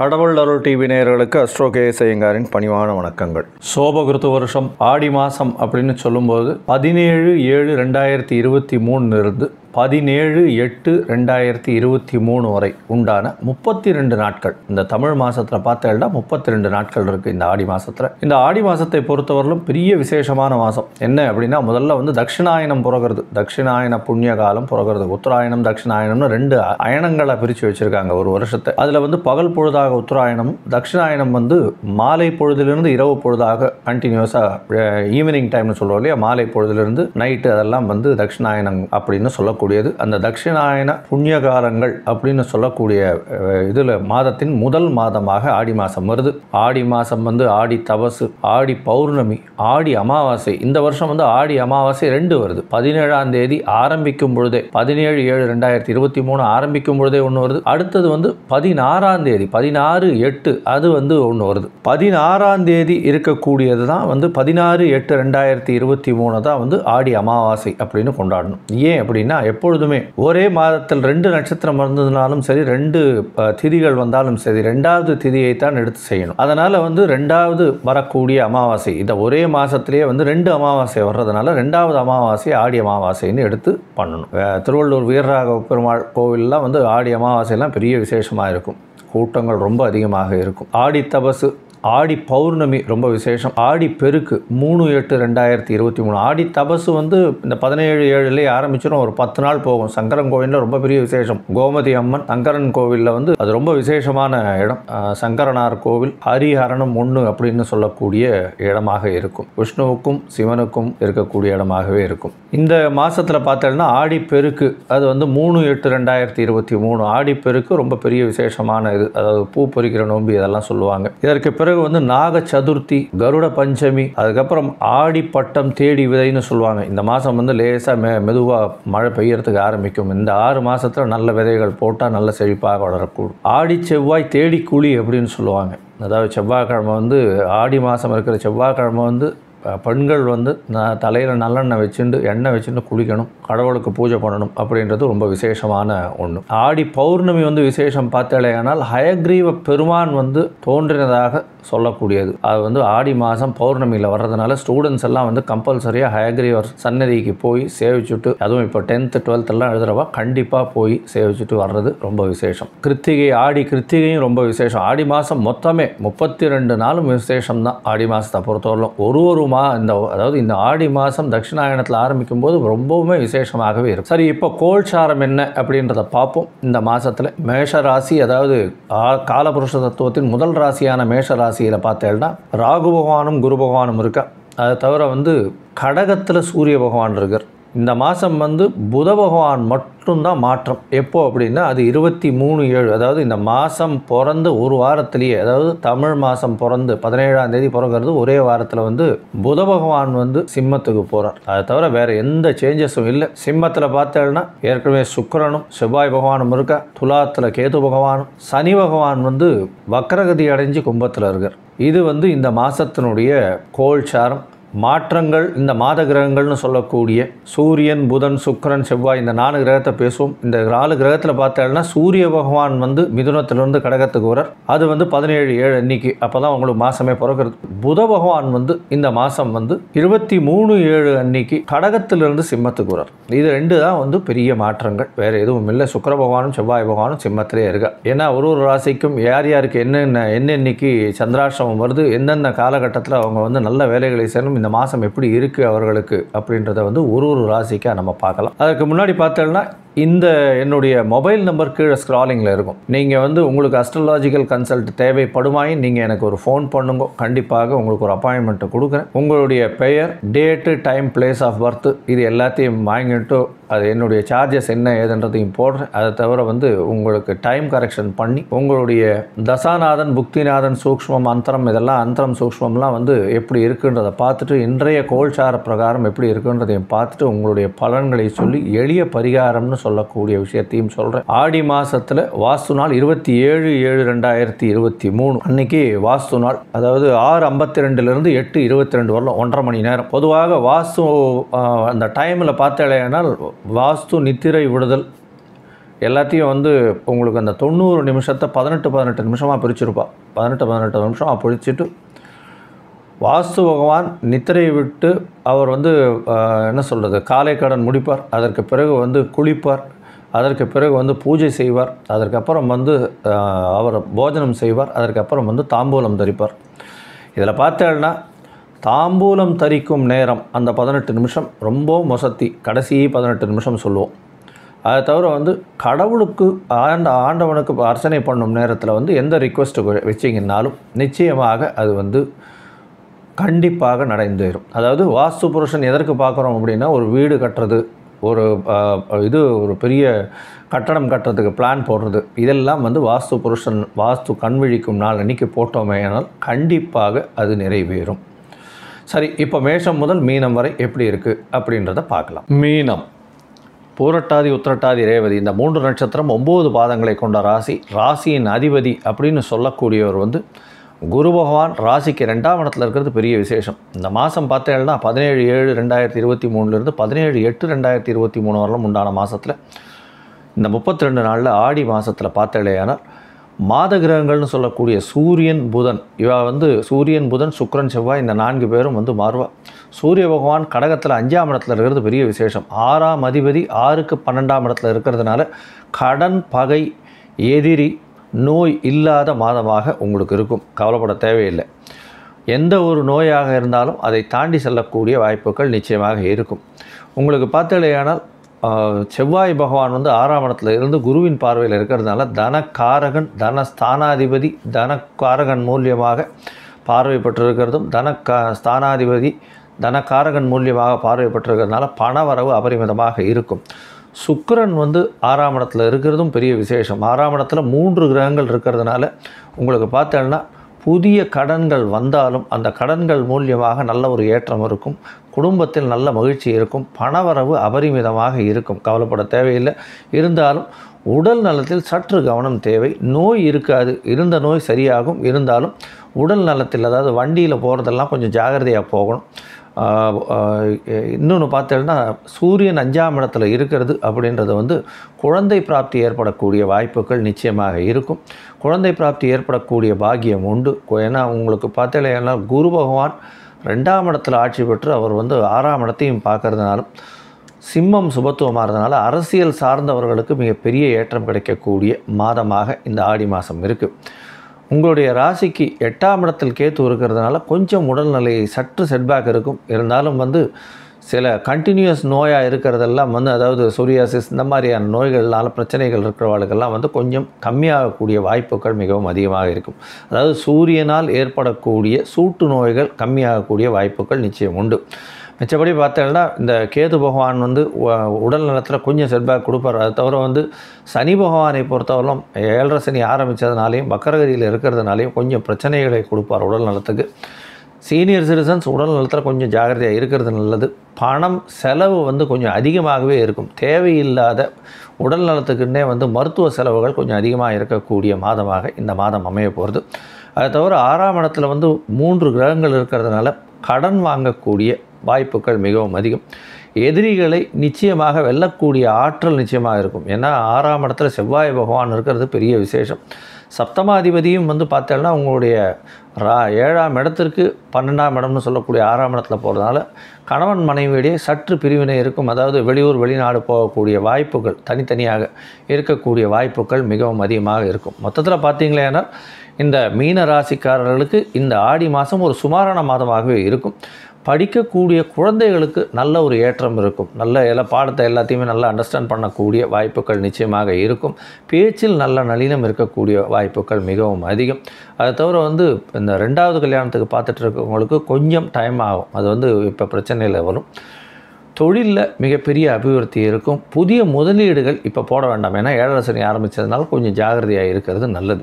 கடவுள் அருள் டிவி நேயர்களுக்கு அஸ்ட்ரோ கே பணிவான வணக்கங்கள் சோபகிருத்து வருஷம் ஆடி மாதம் அப்படின்னு சொல்லும்போது பதினேழு ஏழு ரெண்டாயிரத்தி இருபத்தி மூணுலேருந்து பதினேழு எட்டு ரெண்டாயிரத்தி இருபத்தி மூணு வரை உண்டான முப்பத்தி ரெண்டு நாட்கள் இந்த தமிழ் மாதத்தில் பார்த்தேன்னா முப்பத்தி ரெண்டு நாட்கள் இருக்குது இந்த ஆடி மாதத்தில் இந்த ஆடி மாதத்தை பொறுத்தவரையிலும் பெரிய விசேஷமான மாதம் என்ன அப்படின்னா முதல்ல வந்து தட்சிணாயனம் புறகிறது தட்சிணாயன புண்ணிய காலம் புறகிறது உத்தராயணம் தட்சிணாயனம்னு ரெண்டு அயனங்களை பிரித்து வச்சுருக்காங்க ஒரு வருஷத்தை அதில் வந்து பகல் பொழுதாக உத்தராயணம் தட்சிணாயனம் வந்து மாலை பொழுதுலேருந்து இரவு பொழுதாக கண்டினியூஸாக ஈவினிங் டைம்னு சொல்கிறோம் இல்லையா மாலை பொழுதுலேருந்து நைட்டு அதெல்லாம் வந்து தட்சிணாயனம் அப்படின்னு சொல்ல சொல்லக்கூடியது அந்த தட்சிணாயன புண்ணியகாலங்கள் அப்படின்னு சொல்லக்கூடிய இதில் மாதத்தின் முதல் மாதமாக ஆடி மாதம் வருது ஆடி மாதம் வந்து ஆடி தபசு ஆடி பௌர்ணமி ஆடி அமாவாசை இந்த வருஷம் வந்து ஆடி அமாவாசை ரெண்டு வருது பதினேழாம் தேதி ஆரம்பிக்கும் பொழுதே பதினேழு ஏழு ரெண்டாயிரத்தி இருபத்தி மூணு ஆரம்பிக்கும் பொழுதே ஒன்று வருது அடுத்தது வந்து பதினாறாம் தேதி பதினாறு எட்டு அது வந்து ஒன்று வருது பதினாறாம் தேதி இருக்கக்கூடியது தான் வந்து பதினாறு எட்டு ரெண்டாயிரத்தி இருபத்தி மூணு தான் வந்து ஆடி அமாவாசை அப்படின்னு கொண்டாடணும் ஏன் அப்படின்னா எப்பொழுதுமே ஒரே மாதத்தில் ரெண்டு நட்சத்திரம் வந்ததுனாலும் சரி ரெண்டு திதிகள் வந்தாலும் சரி ரெண்டாவது திதியை தான் எடுத்து செய்யணும் அதனால் வந்து ரெண்டாவது வரக்கூடிய அமாவாசை இந்த ஒரே மாதத்திலேயே வந்து ரெண்டு அமாவாசை வர்றதுனால ரெண்டாவது அமாவாசை ஆடி அமாவாசைன்னு எடுத்து பண்ணணும் திருவள்ளூர் வீரராக பெருமாள் கோவிலெலாம் வந்து ஆடி அமாவாசையெல்லாம் பெரிய விசேஷமாக இருக்கும் கூட்டங்கள் ரொம்ப அதிகமாக இருக்கும் ஆடி தபசு ஆடி பௌர்ணமி ரொம்ப விசேஷம் ஆடி பெருக்கு மூணு எட்டு ரெண்டாயிரத்தி இருபத்தி மூணு ஆடி தபசு வந்து இந்த பதினேழு ஏழுலே ஆரம்பிச்சிடும் ஒரு பத்து நாள் போகும் சங்கரன் கோவிலில் ரொம்ப பெரிய விசேஷம் கோமதி அம்மன் சங்கரன் கோவிலில் வந்து அது ரொம்ப விசேஷமான இடம் சங்கரனார் கோவில் ஹரிஹரணம் ஒன்று அப்படின்னு சொல்லக்கூடிய இடமாக இருக்கும் விஷ்ணுவுக்கும் சிவனுக்கும் இருக்கக்கூடிய இடமாகவே இருக்கும் இந்த மாதத்தில் பார்த்தோம்னா ஆடி பெருக்கு அது வந்து மூணு எட்டு ரெண்டாயிரத்தி இருபத்தி மூணு ஆடி பெருக்கு ரொம்ப பெரிய விசேஷமான இது அதாவது பூ பொறிக்கிற நோம்பி இதெல்லாம் சொல்லுவாங்க இதற்கு பிறகு பிறகு வந்து நாக சதுர்த்தி கருட பஞ்சமி அதுக்கப்புறம் ஆடி பட்டம் தேடி விதைன்னு சொல்லுவாங்க இந்த மாதம் வந்து லேசாக மெ மெதுவாக மழை பெய்யறதுக்கு ஆரம்பிக்கும் இந்த ஆறு மாதத்தில் நல்ல விதைகள் போட்டால் நல்ல செழிப்பாக வளரக்கூடும் ஆடி செவ்வாய் தேடி குழி அப்படின்னு சொல்லுவாங்க அதாவது செவ்வாய்க்கிழமை வந்து ஆடி மாதம் இருக்கிற செவ்வாய்க்கிழமை வந்து பெண்கள் வந்து தலையில் நல்லெண்ணெய் வச்சுட்டு எண்ணெய் வச்சுட்டு குளிக்கணும் கடவுளுக்கு பூஜை பண்ணணும் அப்படின்றது ரொம்ப விசேஷமான ஒன்று ஆடி பௌர்ணமி வந்து விசேஷம் ஆனால் ஹயக்ரீவ பெருமான் வந்து தோன்றினதாக சொல்லக்கூடியது அது வந்து ஆடி மாதம் பௌர்ணமியில் வர்றதுனால ஸ்டூடெண்ட்ஸ் எல்லாம் வந்து கம்பல்சரியாக ஹயக்ரீவர் சன்னதிக்கு போய் சேவிச்சுட்டு அதுவும் இப்போ டென்த்து டுவெல்த்தெல்லாம் எழுதுகிறவா கண்டிப்பாக போய் சேவிச்சுட்டு வர்றது ரொம்ப விசேஷம் கிருத்திகை ஆடி கிருத்திகையும் ரொம்ப விசேஷம் ஆடி மாதம் மொத்தமே முப்பத்தி ரெண்டு நாளும் விசேஷம் தான் ஆடி மாதத்தை பொறுத்தவரையிலும் ஒரு ஒரு மா இந்த அதாவது இந்த ஆடி மாதம் தட்சிணாயணத்தில் ஆரம்பிக்கும் போது ரொம்பவுமே விசேஷமாகவே இருக்கும் சரி இப்போ கோல்சாரம் என்ன அப்படின்றத பார்ப்போம் இந்த மாதத்தில் மேஷ ராசி அதாவது காலபுருஷ தத்துவத்தின் முதல் ராசியான மேஷ ராசியில் பார்த்தேன்னா ராகு பகவானும் குரு பகவானும் இருக்கா அதை தவிர வந்து கடகத்தில் சூரிய பகவான் இருக்கிறார் இந்த மாதம் வந்து புத பகவான் மட்டும்தான் மாற்றம் எப்போது அப்படின்னா அது இருபத்தி மூணு ஏழு அதாவது இந்த மாதம் பிறந்து ஒரு வாரத்திலேயே அதாவது தமிழ் மாதம் பிறந்து பதினேழாம் தேதி பிறங்கிறது ஒரே வாரத்தில் வந்து புத பகவான் வந்து சிம்மத்துக்கு போகிறார் அதை தவிர வேறு எந்த சேஞ்சஸும் இல்லை சிம்மத்தில் பார்த்தேன்னா ஏற்கனவே சுக்கரனும் செவ்வாய் பகவானும் இருக்கா துலாத்தில் கேது பகவானும் சனி பகவான் வந்து வக்கரகதி அடைஞ்சு கும்பத்தில் இருக்கார் இது வந்து இந்த மாதத்தினுடைய கோல்சாரம் மாற்றங்கள் இந்த மாத கிரகங்கள்னு சொல்லக்கூடிய சூரியன் புதன் சுக்கரன் செவ்வாய் இந்த நாலு கிரகத்தை பேசுவோம் இந்த நாலு கிரகத்தில் பார்த்தோம்னா சூரிய பகவான் வந்து மிதுனத்திலிருந்து கடகத்துக்கு வரார் அது வந்து பதினேழு ஏழு அன்னைக்கு அப்போ தான் உங்களுக்கு மாதமே பிறக்கிறது புத பகவான் வந்து இந்த மாதம் வந்து இருபத்தி மூணு ஏழு அன்னைக்கு கடகத்திலிருந்து சிம்மத்துக்கு வரார் இது ரெண்டு தான் வந்து பெரிய மாற்றங்கள் வேறு எதுவும் இல்லை சுக்கர பகவானும் செவ்வாய் பகவானும் சிம்மத்திலே இருக்கா ஏன்னா ஒரு ஒரு ராசிக்கும் யார் யாருக்கு என்னென்ன என்னென்னைக்கு சந்திராஷ்டமம் வருது எந்தெந்த காலகட்டத்தில் அவங்க வந்து நல்ல வேலைகளை செய்யணும் இந்த மாதம் எப்படி இருக்குது அவர்களுக்கு அப்படின்றத வந்து ஒரு ஒரு ராசிக்காக நம்ம பார்க்கலாம் அதற்கு முன்னாடி பார்த்தோம்னா இந்த என்னுடைய மொபைல் நம்பர் கீழே ஸ்க்ராலிங்கில் இருக்கும் நீங்கள் வந்து உங்களுக்கு அஸ்ட்ரலாஜிக்கல் கன்சல்ட் தேவைப்படுமாயின் நீங்கள் எனக்கு ஒரு ஃபோன் பண்ணுங்க கண்டிப்பாக உங்களுக்கு ஒரு அப்பாயின்மெண்ட்டு கொடுக்குறேன் உங்களுடைய பெயர் date time place of birth இது எல்லாத்தையும் வாங்கிட்டு அது என்னுடைய சார்ஜஸ் என்ன ஏதுன்றதையும் போடுறேன் அதை தவிர வந்து உங்களுக்கு டைம் கரெக்ஷன் பண்ணி உங்களுடைய தசாநாதன் புக்திநாதன் சூக்மம் அந்தரம் இதெல்லாம் அந்தரம் சூக்மம்லாம் வந்து எப்படி இருக்குன்றதை பார்த்துட்டு இன்றைய கோல்சார பிரகாரம் எப்படி இருக்குன்றதையும் பார்த்துட்டு உங்களுடைய பலன்களை சொல்லி எளிய பரிகாரம்னு சொல்லக்கூடிய விஷயத்தையும் சொல்கிறேன் ஆடி மாதத்தில் வாஸ்து நாள் இருபத்தி ஏழு ஏழு ரெண்டாயிரத்தி இருபத்தி மூணு அன்னைக்கு வாஸ்து நாள் அதாவது ஆறு ஐம்பத்தி ரெண்டுலேருந்து எட்டு இருபத்தி ரெண்டு வரலாம் ஒன்றரை மணி நேரம் பொதுவாக வாஸ்து அந்த டைமில் பார்த்தாலேனால் வாஸ்து நித்திரை விடுதல் எல்லாத்தையும் வந்து உங்களுக்கு அந்த தொண்ணூறு நிமிஷத்தை பதினெட்டு பதினெட்டு நிமிஷமாக பிரிச்சிருப்பா பதினெட்டு பதினெட்டு நிமிஷமாக பிரிச்சுட்டு வாஸ்து பகவான் நித்திரையை விட்டு அவர் வந்து என்ன சொல்கிறது காலை கடன் முடிப்பார் அதற்கு பிறகு வந்து குளிப்பார் அதற்கு பிறகு வந்து பூஜை செய்வார் அதற்கப்புறம் வந்து அவர் போஜனம் செய்வார் அதற்கப்புறம் வந்து தாம்பூலம் தரிப்பார் இதில் பார்த்தேன்னா தாம்பூலம் தரிக்கும் நேரம் அந்த பதினெட்டு நிமிஷம் ரொம்ப மொசத்தி கடைசி பதினெட்டு நிமிஷம் சொல்லுவோம் அதை தவிர வந்து கடவுளுக்கு ஆண்ட ஆண்டவனுக்கு அர்ச்சனை பண்ணும் நேரத்தில் வந்து எந்த ரிக்வெஸ்ட்டு வச்சிங்கன்னாலும் நிச்சயமாக அது வந்து கண்டிப்பாக நடந்தேறும் அதாவது வாஸ்து புருஷன் எதற்கு பார்க்குறோம் அப்படின்னா ஒரு வீடு கட்டுறது ஒரு இது ஒரு பெரிய கட்டடம் கட்டுறதுக்கு பிளான் போடுறது இதெல்லாம் வந்து வாஸ்து புருஷன் வாஸ்து கண்விழிக்கும் நாள் அன்றைக்கி போட்டோமே ஆனால் கண்டிப்பாக அது நிறைவேறும் சரி இப்போ மேஷம் முதல் மீனம் வரை எப்படி இருக்குது அப்படின்றத பார்க்கலாம் மீனம் பூரட்டாதி உத்திரட்டாதி ரேவதி இந்த மூன்று நட்சத்திரம் ஒம்பது பாதங்களை கொண்ட ராசி ராசியின் அதிபதி அப்படின்னு சொல்லக்கூடியவர் வந்து குரு பகவான் ராசிக்கு ரெண்டாம் இடத்துல இருக்கிறது பெரிய விசேஷம் இந்த மாதம் பார்த்தேன்னா பதினேழு ஏழு ரெண்டாயிரத்தி இருபத்தி மூணுலேருந்து பதினேழு எட்டு ரெண்டாயிரத்தி இருபத்தி மூணு வரலாம் உண்டான மாதத்தில் இந்த முப்பத்தி ரெண்டு நாளில் ஆடி மாதத்தில் பார்த்தேலையானால் மாத கிரகங்கள்னு சொல்லக்கூடிய சூரியன் புதன் இவா வந்து சூரியன் புதன் சுக்கரன் செவ்வாய் இந்த நான்கு பேரும் வந்து மாறுவா சூரிய பகவான் கடகத்தில் அஞ்சாம் இடத்துல இருக்கிறது பெரிய விசேஷம் ஆறாம் அதிபதி ஆறுக்கு பன்னெண்டாம் இடத்துல இருக்கிறதுனால கடன் பகை எதிரி நோய் இல்லாத மாதமாக உங்களுக்கு இருக்கும் கவலைப்பட தேவையில்லை எந்த ஒரு நோயாக இருந்தாலும் அதை தாண்டி செல்லக்கூடிய வாய்ப்புகள் நிச்சயமாக இருக்கும் உங்களுக்கு பார்த்தலையானால் செவ்வாய் பகவான் வந்து ஆறாம் இடத்துல இருந்து குருவின் பார்வையில் இருக்கிறதுனால தனக்காரகன் தன ஸ்தானாதிபதி தனக்காரகன் மூலியமாக பார்வைப்பட்டிருக்கிறதும் பெற்றிருக்கிறதும் தனக்கா ஸ்தானாதிபதி தனக்காரகன் மூலியமாக பார்வைப்பட்டிருக்கிறதுனால பண பணவரவு அபரிமிதமாக இருக்கும் சுக்கரன் வந்து ஆறாம் இடத்துல இருக்கிறதும் பெரிய விசேஷம் ஆறாம் இடத்துல மூன்று கிரகங்கள் இருக்கிறதுனால உங்களுக்கு பார்த்தேன்னா புதிய கடன்கள் வந்தாலும் அந்த கடன்கள் மூலியமாக நல்ல ஒரு ஏற்றம் இருக்கும் குடும்பத்தில் நல்ல மகிழ்ச்சி இருக்கும் பணவரவு அபரிமிதமாக இருக்கும் கவலைப்பட தேவையில்லை இருந்தாலும் உடல் நலத்தில் சற்று கவனம் தேவை நோய் இருக்காது இருந்த நோய் சரியாகும் இருந்தாலும் உடல் நலத்தில் அதாவது வண்டியில் போகிறதெல்லாம் கொஞ்சம் ஜாகிரதையாக போகணும் இன்னொன்று பார்த்தோம்னா சூரியன் அஞ்சாம் இடத்துல இருக்கிறது அப்படின்றது வந்து குழந்தை பிராப்தி ஏற்படக்கூடிய வாய்ப்புகள் நிச்சயமாக இருக்கும் குழந்தை பிராப்தி ஏற்படக்கூடிய பாகியம் உண்டு ஏன்னா உங்களுக்கு பார்த்தேன்னா குரு பகவான் ரெண்டாம் இடத்துல ஆட்சி பெற்று அவர் வந்து ஆறாம் இடத்தையும் பார்க்கறதுனாலும் சிம்மம் சுபத்துவமாக இருந்தனால அரசியல் சார்ந்தவர்களுக்கு மிகப்பெரிய ஏற்றம் கிடைக்கக்கூடிய மாதமாக இந்த ஆடி மாதம் இருக்குது உங்களுடைய ராசிக்கு எட்டாம் இடத்தில் கேத்து இருக்கிறதுனால கொஞ்சம் உடல்நிலை சற்று செட்பேக் இருக்கும் இருந்தாலும் வந்து சில கண்டினியூஸ் நோயாக இருக்கிறதெல்லாம் வந்து அதாவது சூரியாசிஸ் இந்த மாதிரியான நோய்கள்னால பிரச்சனைகள் இருக்கிறவர்களுக்கெல்லாம் வந்து கொஞ்சம் கம்மியாகக்கூடிய வாய்ப்புகள் மிகவும் அதிகமாக இருக்கும் அதாவது சூரியனால் ஏற்படக்கூடிய சூட்டு நோய்கள் கம்மியாகக்கூடிய வாய்ப்புகள் நிச்சயம் உண்டு மிச்சபடி பார்த்தீங்கன்னா இந்த கேது பகவான் வந்து உடல் நலத்தில் கொஞ்சம் செட்பேக் கொடுப்பார் அது தவிர வந்து சனி பகவானை பொறுத்தவரையிலும் ஏழரை சனி ஆரம்பித்ததுனாலையும் பக்கரகதியில் இருக்கிறதுனாலையும் கொஞ்சம் பிரச்சனைகளை கொடுப்பார் உடல் நலத்துக்கு சீனியர் சிட்டிசன்ஸ் உடல் நலத்தில் கொஞ்சம் ஜாகிரதையாக இருக்கிறது நல்லது பணம் செலவு வந்து கொஞ்சம் அதிகமாகவே இருக்கும் தேவையில்லாத உடல் நலத்துக்குன்னே வந்து மருத்துவ செலவுகள் கொஞ்சம் அதிகமாக இருக்கக்கூடிய மாதமாக இந்த மாதம் அமைய போகிறது அதை தவிர ஆறாம் இடத்துல வந்து மூன்று கிரகங்கள் இருக்கிறதுனால கடன் வாங்கக்கூடிய வாய்ப்புகள் மிகவும் அதிகம் எதிரிகளை நிச்சயமாக வெல்லக்கூடிய ஆற்றல் நிச்சயமாக இருக்கும் ஏன்னா ஆறாம் இடத்துல செவ்வாய் பகவான் இருக்கிறது பெரிய விசேஷம் சப்தமாதிபதியும் வந்து பார்த்தோன்னா உங்களுடைய ரா ஏழாம் இடத்திற்கு பன்னெண்டாம் இடம்னு சொல்லக்கூடிய ஆறாம் இடத்துல போகிறதுனால கணவன் மனைவியிடையே சற்று பிரிவினை இருக்கும் அதாவது வெளியூர் வெளிநாடு போகக்கூடிய வாய்ப்புகள் தனித்தனியாக இருக்கக்கூடிய வாய்ப்புகள் மிகவும் அதிகமாக இருக்கும் மொத்தத்தில் பார்த்தீங்களே இந்த மீன ராசிக்காரர்களுக்கு இந்த ஆடி மாதம் ஒரு சுமாரான மாதமாகவே இருக்கும் படிக்கக்கூடிய குழந்தைகளுக்கு நல்ல ஒரு ஏற்றம் இருக்கும் நல்ல எல்லா பாடத்தை எல்லாத்தையுமே நல்லா அண்டர்ஸ்டாண்ட் பண்ணக்கூடிய வாய்ப்புகள் நிச்சயமாக இருக்கும் பேச்சில் நல்ல நளினம் இருக்கக்கூடிய வாய்ப்புகள் மிகவும் அதிகம் அதை தவிர வந்து இந்த ரெண்டாவது கல்யாணத்துக்கு பார்த்துட்டு இருக்கவங்களுக்கு கொஞ்சம் டைம் ஆகும் அது வந்து இப்போ பிரச்சனையில் வரும் தொழிலில் மிகப்பெரிய அபிவிருத்தி இருக்கும் புதிய முதலீடுகள் இப்போ போட வேண்டாம் ஏன்னா ஏழரசனி ஆரம்பித்ததுனால கொஞ்சம் ஜாகிரதையாக இருக்கிறது நல்லது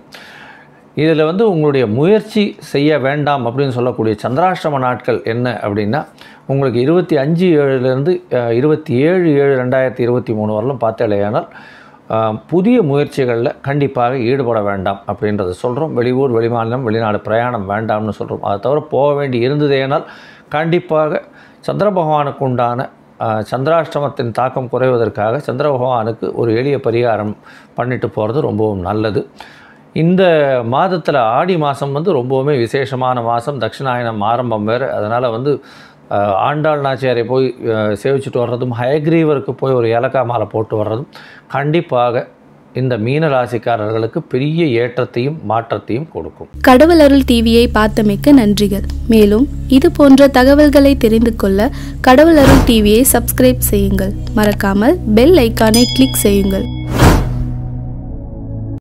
இதில் வந்து உங்களுடைய முயற்சி செய்ய வேண்டாம் அப்படின்னு சொல்லக்கூடிய சந்திராஷ்டம நாட்கள் என்ன அப்படின்னா உங்களுக்கு இருபத்தி அஞ்சு ஏழுலேருந்து இருபத்தி ஏழு ஏழு ரெண்டாயிரத்தி இருபத்தி மூணு வரலும் பார்த்தாலேயானால் புதிய முயற்சிகளில் கண்டிப்பாக ஈடுபட வேண்டாம் அப்படின்றத சொல்கிறோம் வெளியூர் வெளிமாநிலம் வெளிநாடு பிரயாணம் வேண்டாம்னு சொல்கிறோம் அதை தவிர போக வேண்டி இருந்ததேனால் கண்டிப்பாக சந்திர பகவானுக்கு உண்டான சந்திராஷ்டமத்தின் தாக்கம் குறைவதற்காக சந்திர பகவானுக்கு ஒரு எளிய பரிகாரம் பண்ணிட்டு போகிறது ரொம்பவும் நல்லது இந்த மாதத்தில் ஆடி மாதம் வந்து ரொம்பவுமே விசேஷமான மாதம் தட்சிணாயனம் ஆரம்பம் வேறு அதனால் வந்து ஆண்டாள் நாச்சியாரை போய் சேவிச்சுட்டு வர்றதும் ஹயக்ரீவருக்கு போய் ஒரு ஏலக்காய் மாலை போட்டு வர்றதும் கண்டிப்பாக இந்த மீன ராசிக்காரர்களுக்கு பெரிய ஏற்றத்தையும் மாற்றத்தையும் கொடுக்கும் கடவுள் அருள் டிவியை பார்த்தமைக்கு நன்றிகள் மேலும் இது போன்ற தகவல்களை தெரிந்து கொள்ள கடவுள் அருள் டிவியை சப்ஸ்கிரைப் செய்யுங்கள் மறக்காமல் பெல் ஐக்கானை கிளிக் செய்யுங்கள்